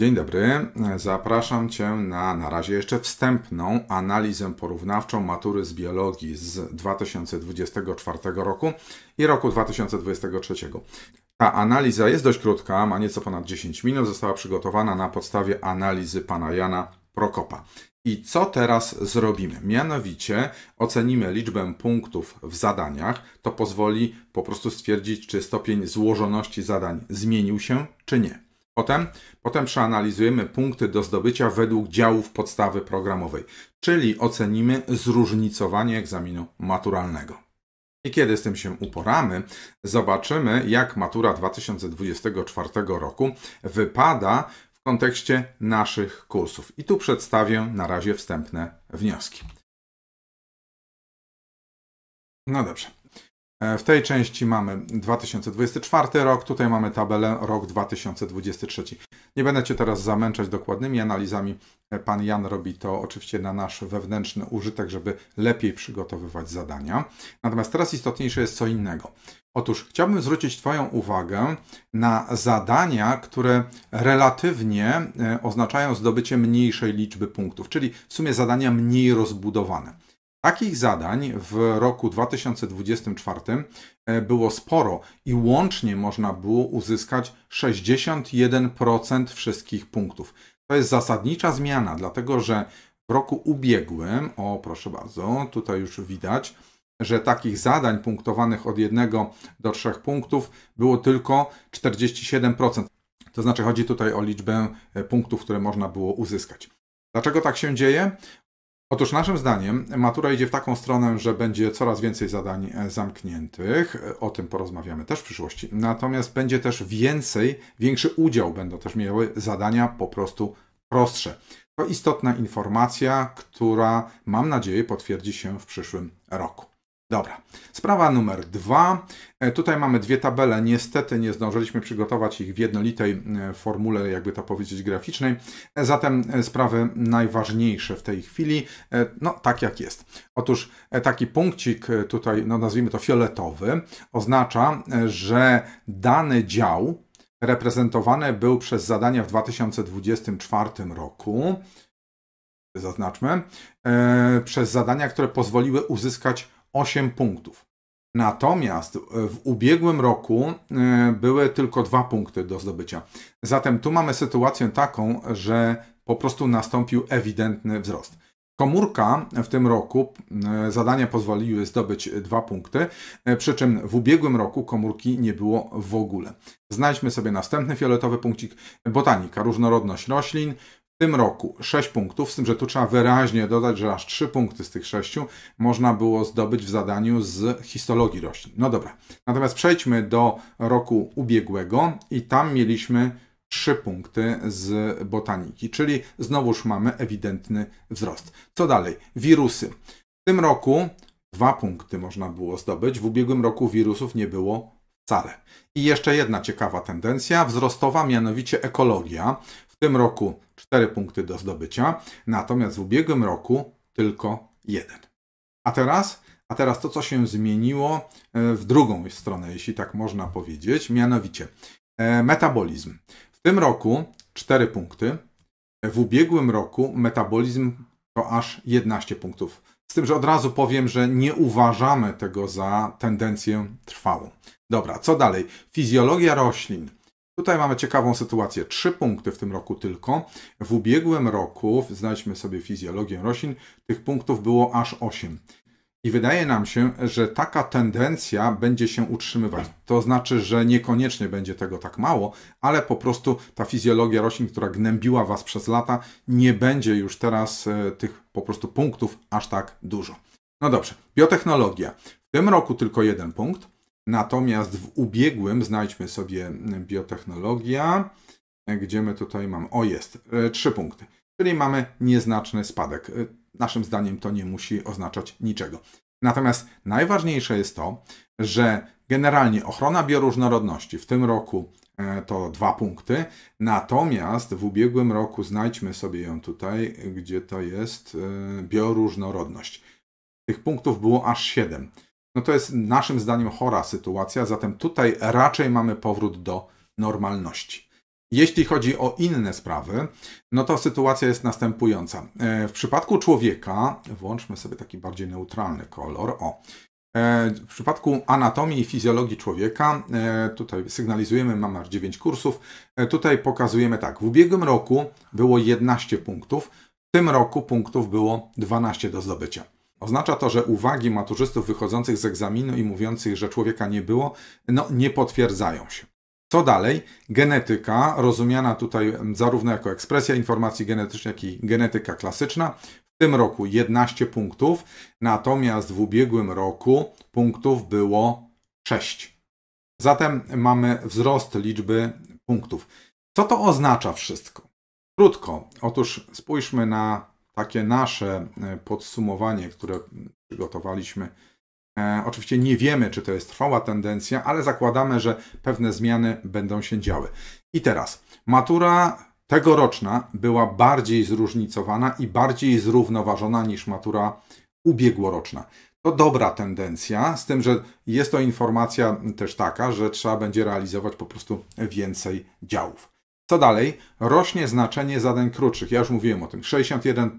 Dzień dobry, zapraszam Cię na na razie jeszcze wstępną analizę porównawczą matury z biologii z 2024 roku i roku 2023. Ta analiza jest dość krótka, ma nieco ponad 10 minut, została przygotowana na podstawie analizy pana Jana Prokopa. I co teraz zrobimy? Mianowicie ocenimy liczbę punktów w zadaniach. To pozwoli po prostu stwierdzić, czy stopień złożoności zadań zmienił się, czy nie. Potem, potem przeanalizujemy punkty do zdobycia według działów podstawy programowej, czyli ocenimy zróżnicowanie egzaminu maturalnego. I kiedy z tym się uporamy, zobaczymy, jak matura 2024 roku wypada w kontekście naszych kursów. I tu przedstawię na razie wstępne wnioski. No dobrze. E, w tej części mamy 2024 rok, tutaj mamy tabelę rok 2023. Nie będę Cię teraz zamęczać dokładnymi analizami. E, pan Jan robi to oczywiście na nasz wewnętrzny użytek, żeby lepiej przygotowywać zadania. Natomiast teraz istotniejsze jest co innego. Otóż chciałbym zwrócić Twoją uwagę na zadania, które relatywnie e, oznaczają zdobycie mniejszej liczby punktów, czyli w sumie zadania mniej rozbudowane. Takich zadań w roku 2024 e, było sporo i łącznie można było uzyskać 61% wszystkich punktów. To jest zasadnicza zmiana, dlatego że w roku ubiegłym, o proszę bardzo, tutaj już widać, że takich zadań punktowanych od 1 do 3 punktów było tylko 47%. To znaczy chodzi tutaj o liczbę e, punktów, które można było uzyskać. Dlaczego tak się dzieje? Otóż naszym zdaniem matura idzie w taką stronę, że będzie coraz więcej zadań e, zamkniętych, e, o tym porozmawiamy też w przyszłości, natomiast będzie też więcej, większy udział będą też miały zadania po prostu prostsze. To istotna informacja, która mam nadzieję potwierdzi się w przyszłym roku. Dobra, sprawa numer dwa. E, tutaj mamy dwie tabele. Niestety nie zdążyliśmy przygotować ich w jednolitej e, formule, jakby to powiedzieć, graficznej. E, zatem sprawy najważniejsze w tej chwili, no tak jak jest. Otóż taki punkcik tutaj, no nazwijmy to fioletowy, oznacza, że dany dział reprezentowany był przez zadania w 2024 roku, zaznaczmy, przez zadania, które pozwoliły uzyskać 8 punktów. Natomiast w ubiegłym roku e, były tylko dwa punkty do zdobycia. Zatem tu mamy sytuację taką, że po prostu nastąpił ewidentny wzrost. Komórka w tym roku e, zadania pozwoliły zdobyć dwa punkty, e, przy czym w ubiegłym roku komórki nie było w ogóle. Znajdźmy sobie następny fioletowy punkcik. Botanika, różnorodność roślin, w tym roku 6 punktów, z tym, że tu trzeba wyraźnie dodać, że aż 3 punkty z tych 6 można było zdobyć w zadaniu z histologii roślin. No dobra, natomiast przejdźmy do roku ubiegłego i tam mieliśmy 3 punkty z botaniki, czyli znowuż mamy ewidentny wzrost. Co dalej? Wirusy. W tym roku 2 punkty można było zdobyć, w ubiegłym roku wirusów nie było wcale. I jeszcze jedna ciekawa tendencja wzrostowa, mianowicie ekologia tym roku 4 punkty do zdobycia, natomiast w ubiegłym roku tylko jeden. A teraz, a teraz to, co się zmieniło e, w drugą stronę, jeśli tak można powiedzieć, mianowicie e, metabolizm. W tym roku 4 punkty, w ubiegłym roku metabolizm to aż 11 punktów. Z tym, że od razu powiem, że nie uważamy tego za tendencję trwałą. Dobra, co dalej? Fizjologia roślin. Tutaj mamy ciekawą sytuację. Trzy punkty w tym roku tylko. W ubiegłym roku, znaliśmy sobie fizjologię roślin, tych punktów było aż 8. I wydaje nam się, że taka tendencja będzie się utrzymywać. To znaczy, że niekoniecznie będzie tego tak mało, ale po prostu ta fizjologia roślin, która gnębiła Was przez lata, nie będzie już teraz e, tych po prostu punktów aż tak dużo. No dobrze, biotechnologia. W tym roku tylko jeden punkt. Natomiast w ubiegłym znajdźmy sobie mm, biotechnologia, gdzie my tutaj mamy, o jest, e, trzy punkty. Czyli mamy nieznaczny spadek. E, naszym zdaniem to nie musi oznaczać niczego. Natomiast najważniejsze jest to, że generalnie ochrona bioróżnorodności w tym roku e, to dwa punkty, natomiast w ubiegłym roku znajdźmy sobie ją tutaj, gdzie to jest bioróżnorodność. Tych punktów było aż siedem no to jest naszym zdaniem chora sytuacja, zatem tutaj raczej mamy powrót do normalności. Jeśli chodzi o inne sprawy, no to sytuacja jest następująca. E, w przypadku człowieka, włączmy sobie taki bardziej neutralny kolor, o. E, w przypadku anatomii i fizjologii człowieka, e, tutaj sygnalizujemy, mamy aż 9 kursów, tutaj pokazujemy tak, w ubiegłym roku było 11 punktów, w tym roku punktów było 12 do zdobycia. Oznacza to, że uwagi maturzystów wychodzących z egzaminu i mówiących, że człowieka nie było, no nie potwierdzają się. Co dalej? Genetyka, rozumiana tutaj zarówno jako ekspresja informacji genetycznej, jak i genetyka klasyczna. W tym roku 11 punktów, natomiast w ubiegłym roku punktów było 6. Zatem mamy wzrost liczby punktów. Co to oznacza wszystko? Krótko, otóż spójrzmy na takie nasze e, podsumowanie, które przygotowaliśmy. E, oczywiście nie wiemy, czy to jest trwała tendencja, ale zakładamy, że pewne zmiany będą się działy. I teraz, matura tegoroczna była bardziej zróżnicowana i bardziej zrównoważona niż matura ubiegłoroczna. To dobra tendencja, z tym, że jest to informacja też taka, że trzeba będzie realizować po prostu więcej działów. Co dalej? Rośnie znaczenie zadań krótszych. Ja już mówiłem o tym. 61%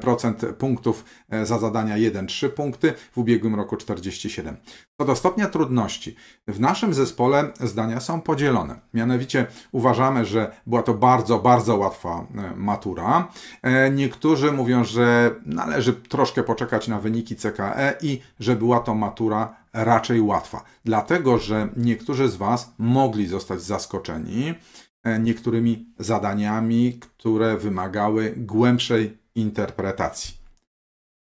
procent punktów e, za zadania 1-3 punkty, w ubiegłym roku 47. Co do stopnia trudności, w naszym zespole zdania są podzielone. Mianowicie uważamy, że była to bardzo, bardzo łatwa e, matura. E, niektórzy mówią, że należy troszkę poczekać na wyniki CKE i że była to matura raczej łatwa. Dlatego, że niektórzy z Was mogli zostać zaskoczeni niektórymi zadaniami, które wymagały głębszej interpretacji.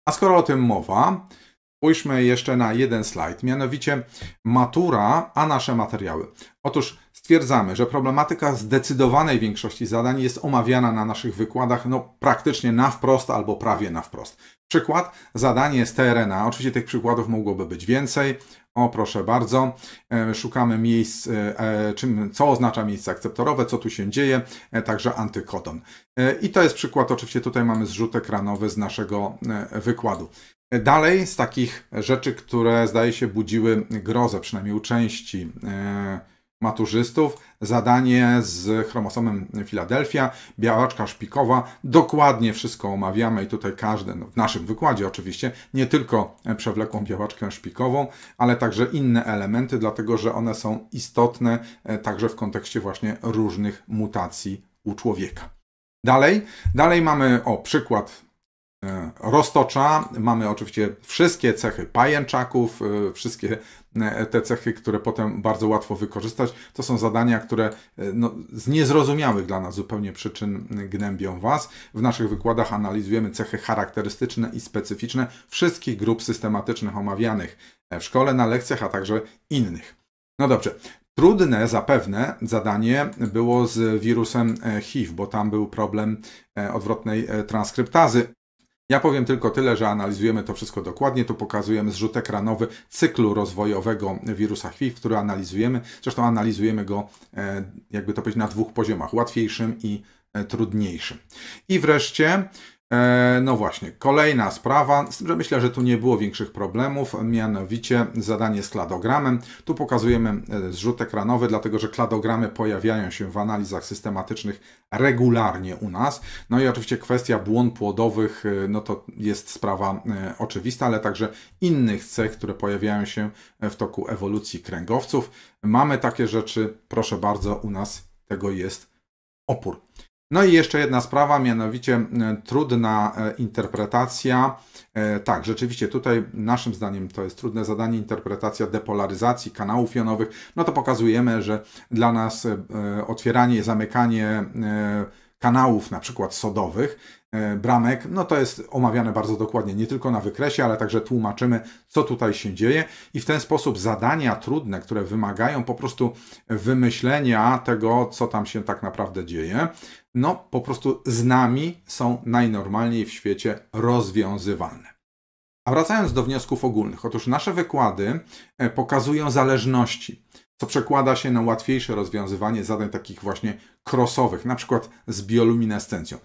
A skoro o tym mowa, spójrzmy jeszcze na jeden slajd, mianowicie matura, a nasze materiały. Otóż stwierdzamy, że problematyka zdecydowanej większości zadań jest omawiana na naszych wykładach no, praktycznie na wprost albo prawie na wprost. Przykład, zadanie z TRNA. Oczywiście tych przykładów mogłoby być więcej. O, proszę bardzo, e, szukamy miejsc, e, e, czym, co oznacza miejsce akceptorowe, co tu się dzieje, także antykodon. I to jest przykład, oczywiście tutaj mamy zrzut ekranowy z naszego wykładu. Dalej z takich rzeczy, które zdaje się budziły grozę, przynajmniej u części maturzystów zadanie z chromosomem Filadelfia, białaczka szpikowa. Dokładnie wszystko omawiamy i tutaj każdy, no w naszym wykładzie oczywiście, nie tylko przewlekłą białaczkę szpikową, ale także inne elementy, dlatego że one są istotne e, także w kontekście właśnie różnych mutacji u człowieka. Dalej, dalej mamy o przykład E, roztocza. Mamy oczywiście wszystkie cechy pajęczaków, e, wszystkie e, te cechy, które potem bardzo łatwo wykorzystać. To są zadania, które no, z niezrozumiałych dla nas zupełnie przyczyn gnębią Was. W naszych wykładach analizujemy cechy charakterystyczne i specyficzne wszystkich grup systematycznych omawianych w szkole, na lekcjach, a także innych. No dobrze, Trudne zapewne zadanie było z wirusem HIV, bo tam był problem odwrotnej transkryptazy ja powiem tylko tyle, że analizujemy to wszystko dokładnie. Tu pokazujemy zrzut ekranowy cyklu rozwojowego wirusa HIV, który analizujemy. Zresztą analizujemy go, e, jakby to powiedzieć, na dwóch poziomach: łatwiejszym i e, trudniejszym. I wreszcie E, no właśnie, kolejna sprawa, z tym, że myślę, że tu nie było większych problemów, mianowicie zadanie z kladogramem. Tu pokazujemy e, zrzut ekranowy, dlatego że kladogramy pojawiają się w analizach systematycznych regularnie u nas. No i oczywiście kwestia błon płodowych, e, no to jest sprawa oczywista, ale także innych cech, które pojawiają się w toku ewolucji kręgowców. Mamy takie rzeczy, proszę bardzo, u nas tego jest opór. No i jeszcze jedna sprawa, mianowicie e, trudna e, interpretacja. E, tak, rzeczywiście tutaj naszym zdaniem to jest trudne zadanie, interpretacja depolaryzacji kanałów jonowych. No to pokazujemy, że dla nas otwieranie, i zamykanie kanałów na przykład sodowych, bramek, no to jest omawiane bardzo dokładnie, nie tylko na wykresie, ale także tłumaczymy, co tutaj się dzieje i w ten sposób zadania trudne, które wymagają po prostu wymyślenia tego, co tam się tak naprawdę dzieje, no po prostu z nami są najnormalniej w świecie rozwiązywalne. A wracając do wniosków ogólnych, otóż nasze wykłady e, pokazują zależności, co przekłada się na łatwiejsze rozwiązywanie zadań takich właśnie krosowych, na przykład z bioluminescencją.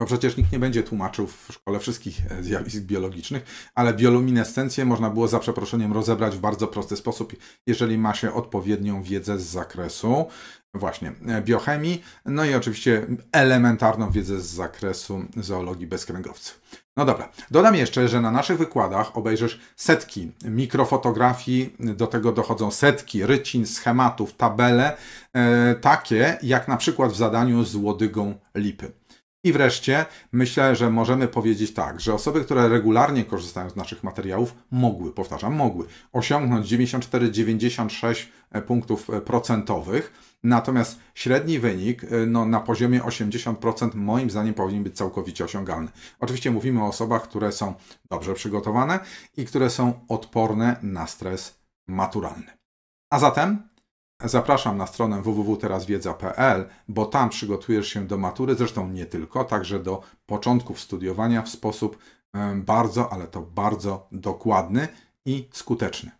Bo przecież nikt nie będzie tłumaczył w szkole wszystkich e, zjawisk biologicznych, ale bioluminescencję można było za przeproszeniem rozebrać w bardzo prosty sposób, jeżeli ma się odpowiednią wiedzę z zakresu właśnie e, biochemii, no i oczywiście elementarną wiedzę z zakresu zoologii bezkręgowców. No dobra, dodam jeszcze, że na naszych wykładach obejrzysz setki mikrofotografii, do tego dochodzą setki rycin, schematów, tabele, e, takie jak na przykład w zadaniu z łodygą lipy. I wreszcie myślę, że możemy powiedzieć tak, że osoby, które regularnie korzystają z naszych materiałów, mogły, powtarzam, mogły osiągnąć 94-96 e, punktów e, procentowych. Natomiast średni wynik e, no, na poziomie 80% moim zdaniem powinien być całkowicie osiągalny. Oczywiście mówimy o osobach, które są dobrze przygotowane i które są odporne na stres maturalny. A zatem Zapraszam na stronę www.terazwiedza.pl, bo tam przygotujesz się do matury, zresztą nie tylko, także do początków studiowania w sposób bardzo, ale to bardzo dokładny i skuteczny.